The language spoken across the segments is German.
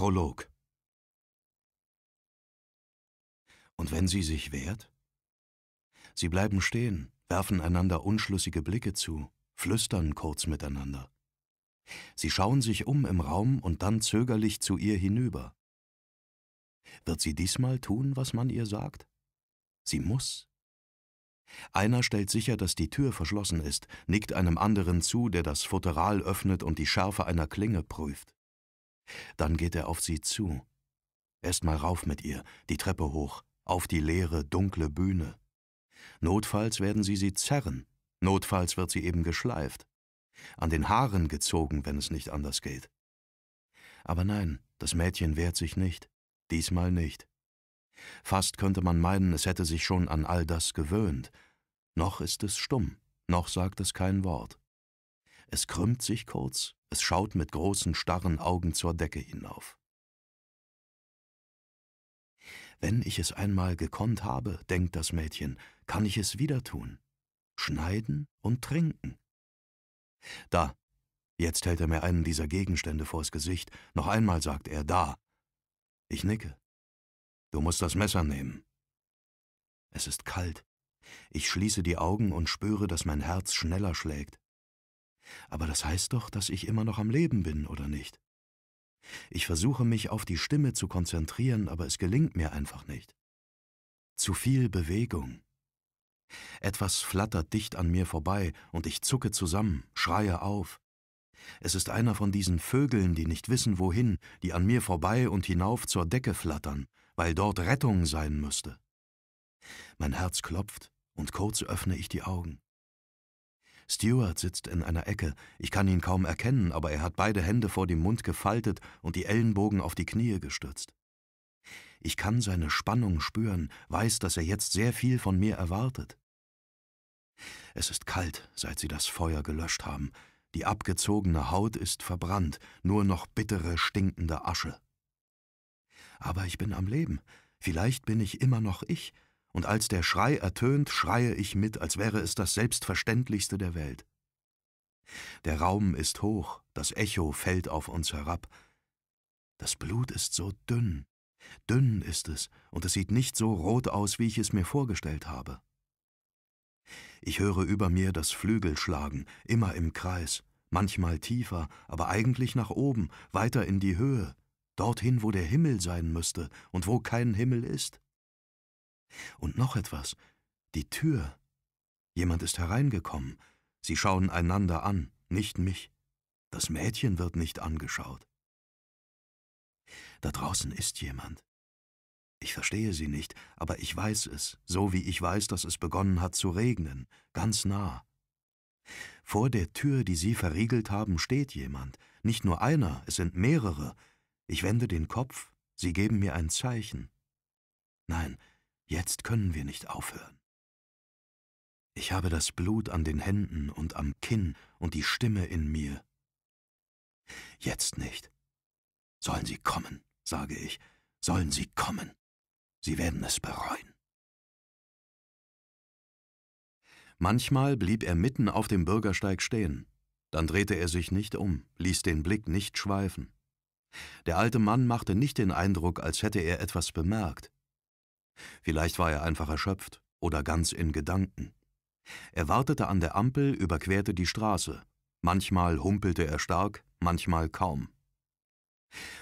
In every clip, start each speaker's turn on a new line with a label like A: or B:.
A: Prolog Und wenn sie sich wehrt? Sie bleiben stehen, werfen einander unschlüssige Blicke zu, flüstern kurz miteinander. Sie schauen sich um im Raum und dann zögerlich zu ihr hinüber. Wird sie diesmal tun, was man ihr sagt? Sie muss. Einer stellt sicher, dass die Tür verschlossen ist, nickt einem anderen zu, der das Futteral öffnet und die Schärfe einer Klinge prüft. Dann geht er auf sie zu. Erst mal rauf mit ihr, die Treppe hoch, auf die leere, dunkle Bühne. Notfalls werden sie sie zerren, notfalls wird sie eben geschleift, an den Haaren gezogen, wenn es nicht anders geht. Aber nein, das Mädchen wehrt sich nicht, diesmal nicht. Fast könnte man meinen, es hätte sich schon an all das gewöhnt. Noch ist es stumm, noch sagt es kein Wort. Es krümmt sich kurz, es schaut mit großen, starren Augen zur Decke hinauf. Wenn ich es einmal gekonnt habe, denkt das Mädchen, kann ich es wieder tun. Schneiden und trinken. Da. Jetzt hält er mir einen dieser Gegenstände vors Gesicht. Noch einmal sagt er da. Ich nicke. Du musst das Messer nehmen. Es ist kalt. Ich schließe die Augen und spüre, dass mein Herz schneller schlägt. Aber das heißt doch, dass ich immer noch am Leben bin, oder nicht? Ich versuche mich auf die Stimme zu konzentrieren, aber es gelingt mir einfach nicht. Zu viel Bewegung. Etwas flattert dicht an mir vorbei, und ich zucke zusammen, schreie auf. Es ist einer von diesen Vögeln, die nicht wissen wohin, die an mir vorbei und hinauf zur Decke flattern, weil dort Rettung sein müsste. Mein Herz klopft, und kurz öffne ich die Augen. Stuart sitzt in einer Ecke. Ich kann ihn kaum erkennen, aber er hat beide Hände vor dem Mund gefaltet und die Ellenbogen auf die Knie gestürzt. Ich kann seine Spannung spüren, weiß, dass er jetzt sehr viel von mir erwartet. Es ist kalt, seit sie das Feuer gelöscht haben. Die abgezogene Haut ist verbrannt, nur noch bittere, stinkende Asche. Aber ich bin am Leben. Vielleicht bin ich immer noch ich, und als der Schrei ertönt, schreie ich mit, als wäre es das Selbstverständlichste der Welt. Der Raum ist hoch, das Echo fällt auf uns herab. Das Blut ist so dünn, dünn ist es, und es sieht nicht so rot aus, wie ich es mir vorgestellt habe. Ich höre über mir das Flügelschlagen, immer im Kreis, manchmal tiefer, aber eigentlich nach oben, weiter in die Höhe, dorthin, wo der Himmel sein müsste und wo kein Himmel ist. Und noch etwas. Die Tür. Jemand ist hereingekommen. Sie schauen einander an, nicht mich. Das Mädchen wird nicht angeschaut. Da draußen ist jemand. Ich verstehe sie nicht, aber ich weiß es, so wie ich weiß, dass es begonnen hat zu regnen, ganz nah. Vor der Tür, die Sie verriegelt haben, steht jemand. Nicht nur einer, es sind mehrere. Ich wende den Kopf, Sie geben mir ein Zeichen. Nein, Jetzt können wir nicht aufhören. Ich habe das Blut an den Händen und am Kinn und die Stimme in mir. Jetzt nicht. Sollen sie kommen, sage ich, sollen sie kommen. Sie werden es bereuen. Manchmal blieb er mitten auf dem Bürgersteig stehen. Dann drehte er sich nicht um, ließ den Blick nicht schweifen. Der alte Mann machte nicht den Eindruck, als hätte er etwas bemerkt. Vielleicht war er einfach erschöpft oder ganz in Gedanken. Er wartete an der Ampel, überquerte die Straße. Manchmal humpelte er stark, manchmal kaum.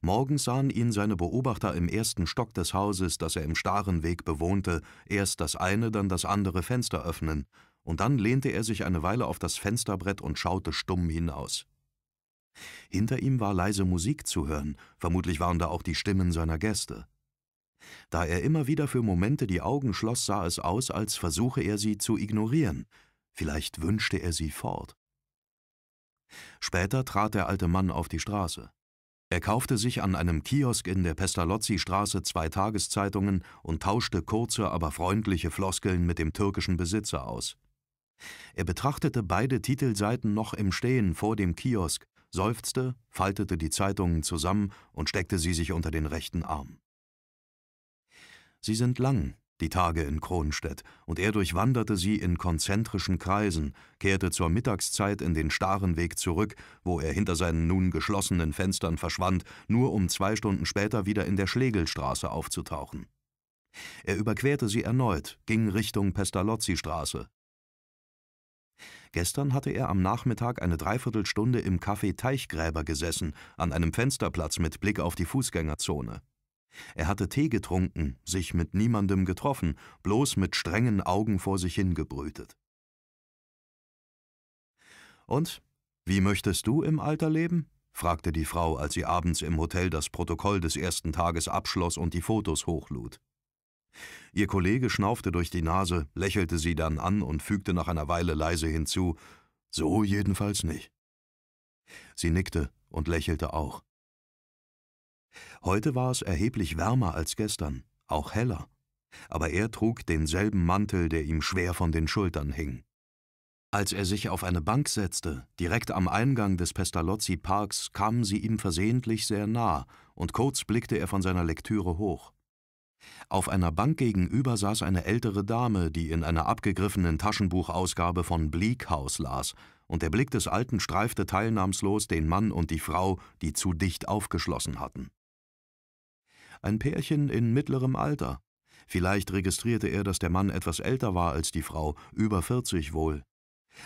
A: Morgens sahen ihn seine Beobachter im ersten Stock des Hauses, das er im starren Weg bewohnte, erst das eine, dann das andere Fenster öffnen, und dann lehnte er sich eine Weile auf das Fensterbrett und schaute stumm hinaus. Hinter ihm war leise Musik zu hören, vermutlich waren da auch die Stimmen seiner Gäste. Da er immer wieder für Momente die Augen schloss, sah es aus, als versuche er sie zu ignorieren. Vielleicht wünschte er sie fort. Später trat der alte Mann auf die Straße. Er kaufte sich an einem Kiosk in der Pestalozzi-Straße zwei Tageszeitungen und tauschte kurze, aber freundliche Floskeln mit dem türkischen Besitzer aus. Er betrachtete beide Titelseiten noch im Stehen vor dem Kiosk, seufzte, faltete die Zeitungen zusammen und steckte sie sich unter den rechten Arm. Sie sind lang, die Tage in Kronstedt, und er durchwanderte sie in konzentrischen Kreisen, kehrte zur Mittagszeit in den starren Weg zurück, wo er hinter seinen nun geschlossenen Fenstern verschwand, nur um zwei Stunden später wieder in der Schlegelstraße aufzutauchen. Er überquerte sie erneut, ging Richtung Pestalozzi-Straße. Gestern hatte er am Nachmittag eine Dreiviertelstunde im Café Teichgräber gesessen, an einem Fensterplatz mit Blick auf die Fußgängerzone. Er hatte Tee getrunken, sich mit niemandem getroffen, bloß mit strengen Augen vor sich hingebrütet. Und, wie möchtest du im Alter leben? fragte die Frau, als sie abends im Hotel das Protokoll des ersten Tages abschloss und die Fotos hochlud. Ihr Kollege schnaufte durch die Nase, lächelte sie dann an und fügte nach einer Weile leise hinzu, so jedenfalls nicht. Sie nickte und lächelte auch. Heute war es erheblich wärmer als gestern, auch heller, aber er trug denselben Mantel, der ihm schwer von den Schultern hing. Als er sich auf eine Bank setzte, direkt am Eingang des Pestalozzi Parks, kamen sie ihm versehentlich sehr nah, und kurz blickte er von seiner Lektüre hoch. Auf einer Bank gegenüber saß eine ältere Dame, die in einer abgegriffenen Taschenbuchausgabe von Bleak House las, und der Blick des Alten streifte teilnahmslos den Mann und die Frau, die zu dicht aufgeschlossen hatten ein Pärchen in mittlerem Alter. Vielleicht registrierte er, dass der Mann etwas älter war als die Frau, über 40 wohl.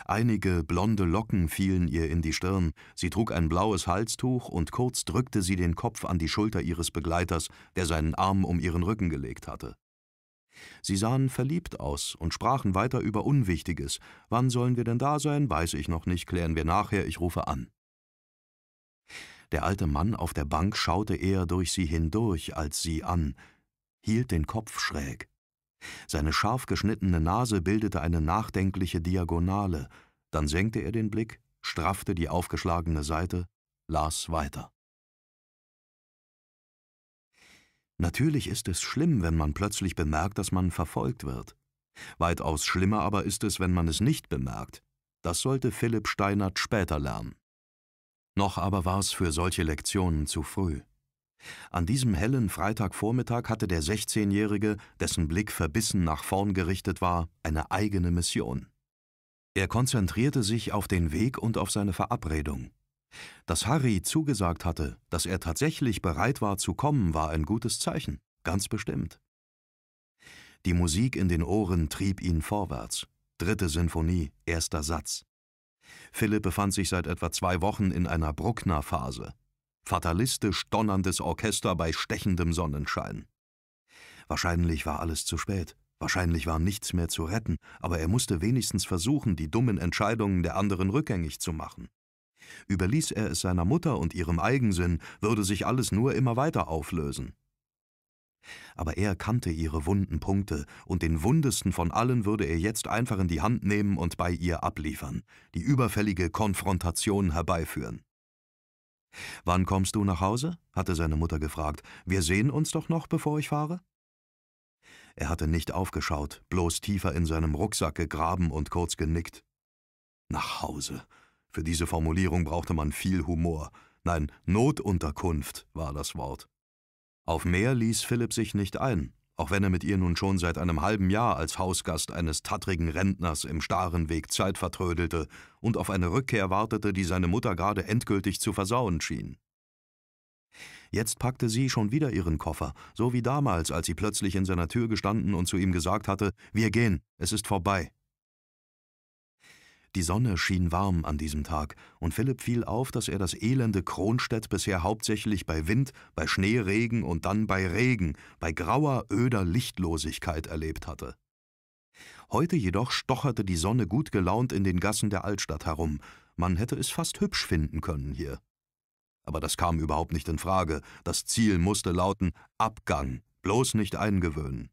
A: Einige blonde Locken fielen ihr in die Stirn, sie trug ein blaues Halstuch und kurz drückte sie den Kopf an die Schulter ihres Begleiters, der seinen Arm um ihren Rücken gelegt hatte. Sie sahen verliebt aus und sprachen weiter über Unwichtiges. Wann sollen wir denn da sein? Weiß ich noch nicht, klären wir nachher, ich rufe an. Der alte Mann auf der Bank schaute eher durch sie hindurch als sie an, hielt den Kopf schräg. Seine scharf geschnittene Nase bildete eine nachdenkliche Diagonale, dann senkte er den Blick, straffte die aufgeschlagene Seite, las weiter. Natürlich ist es schlimm, wenn man plötzlich bemerkt, dass man verfolgt wird. Weitaus schlimmer aber ist es, wenn man es nicht bemerkt. Das sollte Philipp Steinert später lernen. Noch aber war's für solche Lektionen zu früh. An diesem hellen Freitagvormittag hatte der 16-Jährige, dessen Blick verbissen nach vorn gerichtet war, eine eigene Mission. Er konzentrierte sich auf den Weg und auf seine Verabredung. Dass Harry zugesagt hatte, dass er tatsächlich bereit war zu kommen, war ein gutes Zeichen, ganz bestimmt. Die Musik in den Ohren trieb ihn vorwärts. Dritte Sinfonie, erster Satz. Philipp befand sich seit etwa zwei Wochen in einer Bruckner-Phase. Fatalistisch donnerndes Orchester bei stechendem Sonnenschein. Wahrscheinlich war alles zu spät. Wahrscheinlich war nichts mehr zu retten, aber er musste wenigstens versuchen, die dummen Entscheidungen der anderen rückgängig zu machen. Überließ er es seiner Mutter und ihrem Eigensinn, würde sich alles nur immer weiter auflösen. Aber er kannte ihre wunden Punkte, und den wundesten von allen würde er jetzt einfach in die Hand nehmen und bei ihr abliefern, die überfällige Konfrontation herbeiführen. Wann kommst du nach Hause? hatte seine Mutter gefragt. Wir sehen uns doch noch, bevor ich fahre? Er hatte nicht aufgeschaut, bloß tiefer in seinem Rucksack gegraben und kurz genickt. Nach Hause. Für diese Formulierung brauchte man viel Humor. Nein, Notunterkunft war das Wort. Auf mehr ließ Philipp sich nicht ein, auch wenn er mit ihr nun schon seit einem halben Jahr als Hausgast eines tattrigen Rentners im starren Weg Zeit vertrödelte und auf eine Rückkehr wartete, die seine Mutter gerade endgültig zu versauen schien. Jetzt packte sie schon wieder ihren Koffer, so wie damals, als sie plötzlich in seiner Tür gestanden und zu ihm gesagt hatte, wir gehen, es ist vorbei. Die Sonne schien warm an diesem Tag, und Philipp fiel auf, dass er das elende Kronstädt bisher hauptsächlich bei Wind, bei Schneeregen und dann bei Regen, bei grauer, öder Lichtlosigkeit erlebt hatte. Heute jedoch stocherte die Sonne gut gelaunt in den Gassen der Altstadt herum, man hätte es fast hübsch finden können hier. Aber das kam überhaupt nicht in Frage, das Ziel musste lauten Abgang, bloß nicht eingewöhnen.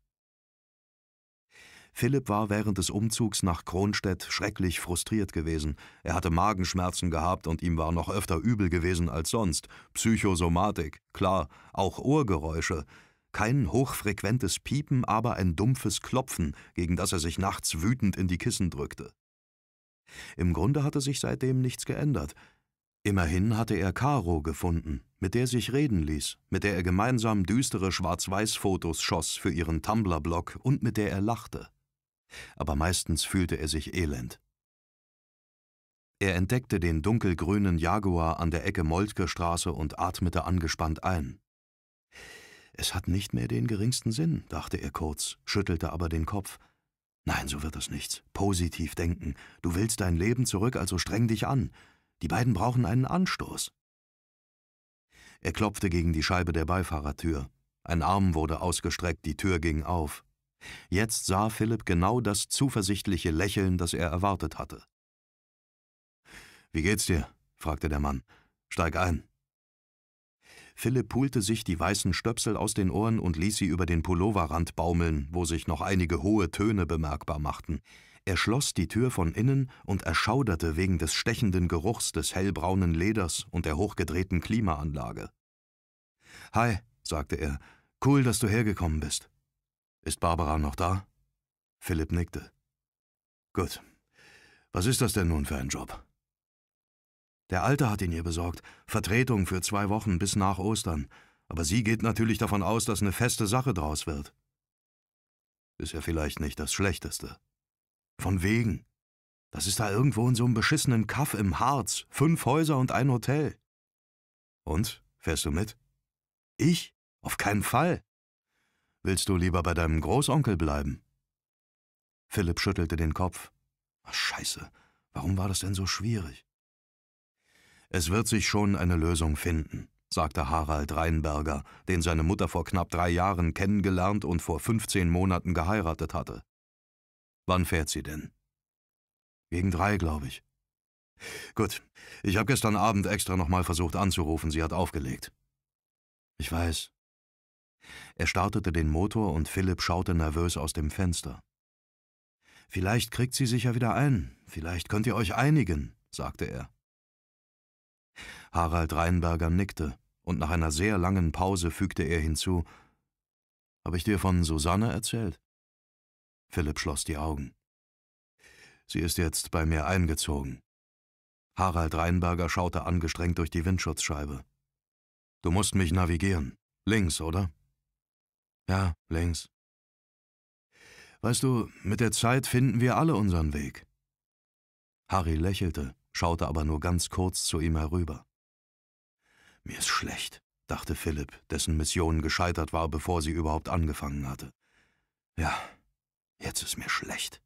A: Philipp war während des Umzugs nach Kronstedt schrecklich frustriert gewesen. Er hatte Magenschmerzen gehabt und ihm war noch öfter übel gewesen als sonst. Psychosomatik, klar, auch Ohrgeräusche. Kein hochfrequentes Piepen, aber ein dumpfes Klopfen, gegen das er sich nachts wütend in die Kissen drückte. Im Grunde hatte sich seitdem nichts geändert. Immerhin hatte er Caro gefunden, mit der sich reden ließ, mit der er gemeinsam düstere Schwarz-Weiß-Fotos schoss für ihren Tumblr-Blog und mit der er lachte aber meistens fühlte er sich elend. Er entdeckte den dunkelgrünen Jaguar an der Ecke Moltke Straße und atmete angespannt ein. Es hat nicht mehr den geringsten Sinn, dachte er kurz, schüttelte aber den Kopf. Nein, so wird es nichts. Positiv denken. Du willst dein Leben zurück, also streng dich an. Die beiden brauchen einen Anstoß. Er klopfte gegen die Scheibe der Beifahrertür. Ein Arm wurde ausgestreckt, die Tür ging auf. Jetzt sah Philipp genau das zuversichtliche Lächeln, das er erwartet hatte. »Wie geht's dir?« fragte der Mann. »Steig ein.« Philipp pulte sich die weißen Stöpsel aus den Ohren und ließ sie über den Pulloverrand baumeln, wo sich noch einige hohe Töne bemerkbar machten. Er schloss die Tür von innen und erschauderte wegen des stechenden Geruchs des hellbraunen Leders und der hochgedrehten Klimaanlage. »Hi«, sagte er, »cool, dass du hergekommen bist.« ist Barbara noch da? Philipp nickte. Gut. Was ist das denn nun für ein Job? Der Alte hat ihn ihr besorgt. Vertretung für zwei Wochen bis nach Ostern. Aber sie geht natürlich davon aus, dass eine feste Sache draus wird. Ist ja vielleicht nicht das Schlechteste. Von wegen. Das ist da irgendwo in so einem beschissenen Kaff im Harz. Fünf Häuser und ein Hotel. Und? Fährst du mit? Ich? Auf keinen Fall. Willst du lieber bei deinem Großonkel bleiben? Philipp schüttelte den Kopf. Ach, scheiße, warum war das denn so schwierig? Es wird sich schon eine Lösung finden, sagte Harald Reinberger, den seine Mutter vor knapp drei Jahren kennengelernt und vor 15 Monaten geheiratet hatte. Wann fährt sie denn? Gegen drei, glaube ich. Gut, ich habe gestern Abend extra nochmal versucht anzurufen, sie hat aufgelegt. Ich weiß, er startete den Motor und Philipp schaute nervös aus dem Fenster. Vielleicht kriegt sie sich ja wieder ein, vielleicht könnt ihr euch einigen, sagte er. Harald Reinberger nickte, und nach einer sehr langen Pause fügte er hinzu Habe ich dir von Susanne erzählt? Philipp schloss die Augen. Sie ist jetzt bei mir eingezogen. Harald Reinberger schaute angestrengt durch die Windschutzscheibe. Du musst mich navigieren. Links, oder? Ja, links. Weißt du, mit der Zeit finden wir alle unseren Weg. Harry lächelte, schaute aber nur ganz kurz zu ihm herüber. Mir ist schlecht, dachte Philipp, dessen Mission gescheitert war, bevor sie überhaupt angefangen hatte. Ja, jetzt ist mir schlecht.